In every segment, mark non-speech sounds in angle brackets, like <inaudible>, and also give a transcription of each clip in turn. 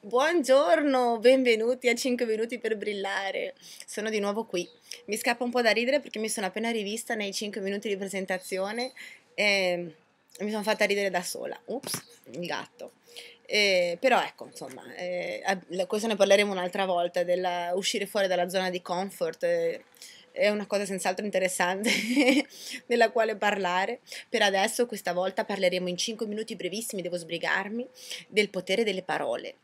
Buongiorno, benvenuti a 5 minuti per brillare. Sono di nuovo qui. Mi scappa un po' da ridere perché mi sono appena rivista nei 5 minuti di presentazione e mi sono fatta ridere da sola. Ups, il gatto. Eh, però ecco, insomma, eh, questo ne parleremo un'altra volta, della uscire fuori dalla zona di comfort. Eh, è una cosa senz'altro interessante <laughs> della quale parlare. Per adesso, questa volta parleremo in 5 minuti brevissimi, devo sbrigarmi, del potere delle parole.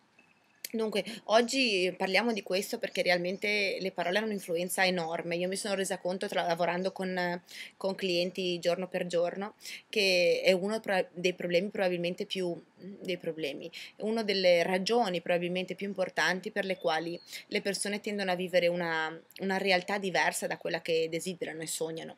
Dunque, oggi parliamo di questo perché realmente le parole hanno un'influenza enorme. Io mi sono resa conto, tra, lavorando con, con, clienti giorno per giorno, che è uno dei problemi probabilmente più dei problemi, una delle ragioni probabilmente più importanti per le quali le persone tendono a vivere una, una realtà diversa da quella che desiderano e sognano.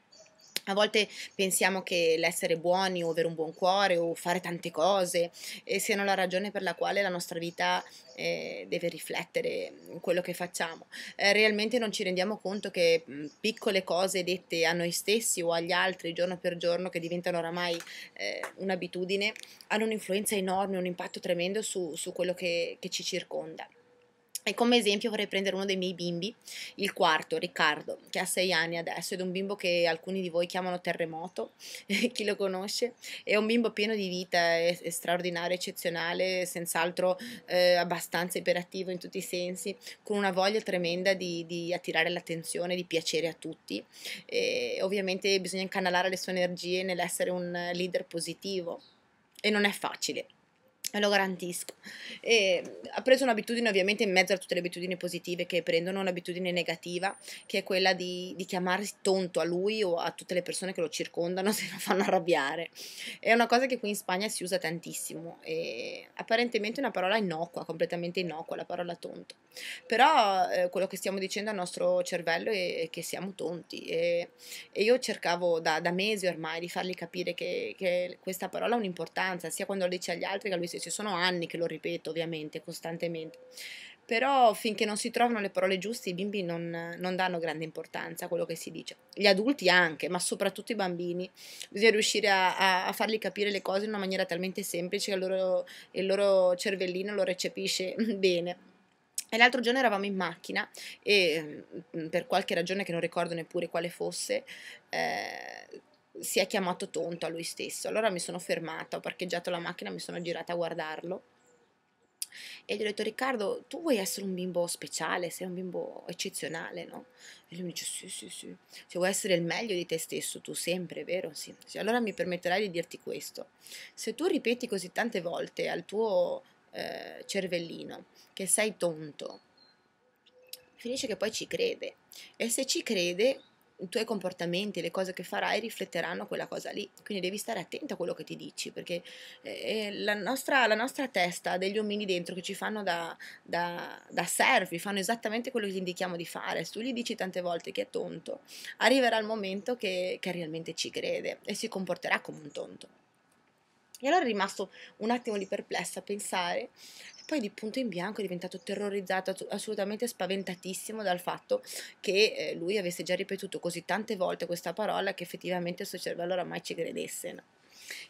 A volte pensiamo che l'essere buoni o avere un buon cuore o fare tante cose eh, siano la ragione per la quale la nostra vita eh, deve riflettere quello che facciamo. Eh, realmente non ci rendiamo conto che mh, mm, piccole cose dette a noi stessi o agli altri giorno per giorno che diventano oramai eh, un'abitudine hanno un'influenza enorme, un impatto tremendo su, su quello che, che ci circonda. E come esempio vorrei prendere uno dei miei bimbi, il quarto, Riccardo, che ha sei anni adesso ed è un bimbo che alcuni di voi chiamano terremoto, <laughs> chi lo conosce, è un bimbo pieno di vita, è, è straordinario, eccezionale, senz'altro eh, abbastanza iperattivo in tutti i sensi, con una voglia tremenda di, di attirare l'attenzione, di piacere a tutti. E ovviamente bisogna incanalare le sue energie nell'essere un leader positivo e non è facile ve lo garantisco. E ha preso un'abitudine ovviamente in mezzo a tutte le abitudini positive che prendono, un'abitudine negativa che è quella di, di chiamarsi tonto a lui o a tutte le persone che lo circondano <laughs> se lo fanno arrabbiare. È una cosa che qui in Spagna si usa tantissimo e apparentemente è una parola innocua, completamente innocua la parola tonto. Però eh, quello che stiamo dicendo al nostro cervello è, che siamo tonti e, e io cercavo da, da, mesi ormai di fargli capire che, che questa parola ha un'importanza sia quando lo dice agli altri che a lui si ci Sono anni che lo ripeto ovviamente, costantemente. Però finché non si trovano le parole giuste i bimbi non, non danno grande importanza a quello che si dice. Gli adulti anche, ma soprattutto i bambini. Bisogna riuscire a, a, a fargli capire le cose in una maniera talmente semplice che il loro, il loro cervellino lo recepisce <laughs> bene. E l'altro giorno eravamo in macchina e mm, per qualche ragione che non ricordo neppure quale fosse, eh, si è chiamato tonto a lui stesso. Allora mi sono fermata, ho parcheggiato la macchina, mi sono girata a guardarlo e gli ho detto Riccardo, tu vuoi essere un bimbo speciale, sei un bimbo eccezionale, no? E lui mi dice sì, sì, sì, cioè vuoi essere il meglio di te stesso, tu sempre, vero? Sì. sì. allora mi permetterai di dirti questo. Se tu ripeti così tante volte al tuo eh, cervellino che sei tonto, finisce che poi ci crede. E se ci crede, i tuoi comportamenti, le cose che farai rifletteranno quella cosa lì, quindi devi stare attento a quello che ti dici, perché eh, eh, la nostra, la nostra testa ha degli omini dentro che ci fanno da, da, da servi, fanno esattamente quello che gli indichiamo di fare, se tu gli dici tante volte che è tonto, arriverà il momento che, che realmente ci crede e si comporterà come un tonto. E allora è rimasto un attimo lì perplessa a pensare poi di punto in bianco è diventato terrorizzato, assolutamente spaventatissimo dal fatto che eh, lui avesse già ripetuto così tante volte questa parola che effettivamente il suo cervello oramai ci credesse. No?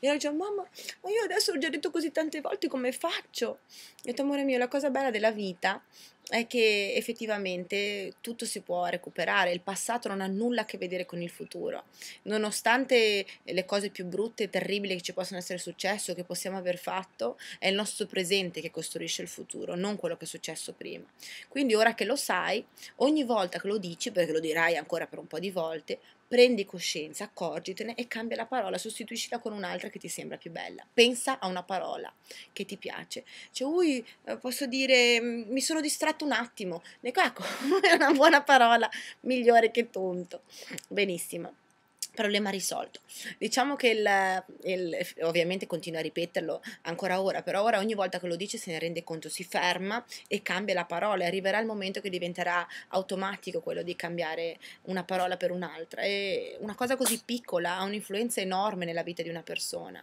E lei diceva, mamma, ma io adesso l'ho già detto così tante volte, come faccio? E ho detto, amore mio, la cosa bella della vita è che effettivamente tutto si può recuperare, il passato non ha nulla a che vedere con il futuro, nonostante le cose più brutte e terribili che ci possono essere successe o che possiamo aver fatto, è il nostro presente che costruisce il futuro, non quello che è successo prima. Quindi ora che lo sai, ogni volta che lo dici, perché lo dirai ancora per un po' di volte, prendi coscienza, accorgitene e cambia la parola, sostituiscila con un'altra che ti sembra più bella. Pensa a una parola che ti piace. Cioè, ui, eh, posso dire, mm, mi sono distratto un attimo. Ecco, <laughs> è una buona parola, migliore che tonto. Benissimo problema risolto. Diciamo che il, il, ovviamente continua a ripeterlo ancora ora, però ora ogni volta che lo dice se ne rende conto, si ferma e cambia la parola, e arriverà il momento che diventerà automatico quello di cambiare una parola per un'altra e una cosa così piccola ha un'influenza enorme nella vita di una persona.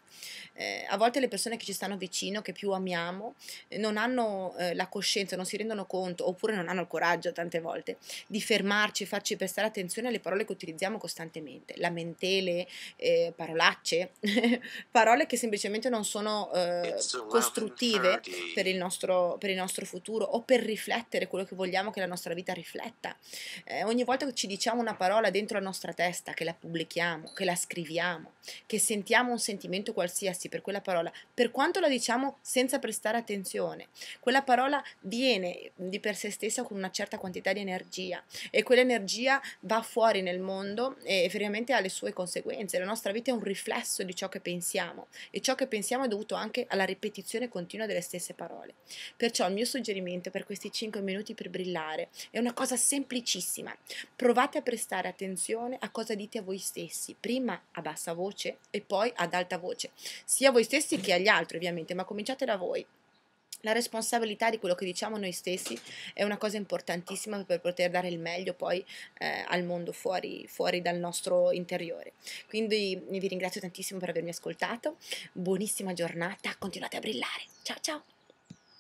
Eh, a volte le persone che ci stanno vicino, che più amiamo, non hanno eh, la coscienza, non si rendono conto oppure non hanno il coraggio tante volte di fermarci, farci prestare attenzione alle parole che utilizziamo costantemente. La lamentele, eh, parolacce, <laughs> parole che semplicemente non sono eh, costruttive per il, nostro, per il, nostro, futuro o per riflettere quello che vogliamo che la nostra vita rifletta. Eh, ogni volta che ci diciamo una parola dentro la nostra testa, che la pubblichiamo, che la scriviamo, che sentiamo un sentimento qualsiasi per quella parola, per quanto la diciamo senza prestare attenzione, quella parola viene di per sé stessa con una certa quantità di energia e quell'energia va fuori nel mondo e veramente ha le sue conseguenze. La nostra vita è un riflesso di ciò che pensiamo e ciò che pensiamo è dovuto anche alla ripetizione continua delle stesse parole. Perciò il mio suggerimento per questi 5 minuti per brillare è una cosa semplicissima. Provate a prestare attenzione a cosa dite a voi stessi, prima a bassa voce e poi ad alta voce, sia a voi stessi che agli altri ovviamente, ma cominciate da voi. La responsabilità di quello che diciamo noi stessi è una cosa importantissima per poter dare il meglio poi eh, al mondo fuori, fuori, dal nostro interiore. Quindi vi ringrazio tantissimo per avermi ascoltato, buonissima giornata, continuate a brillare. Ciao ciao!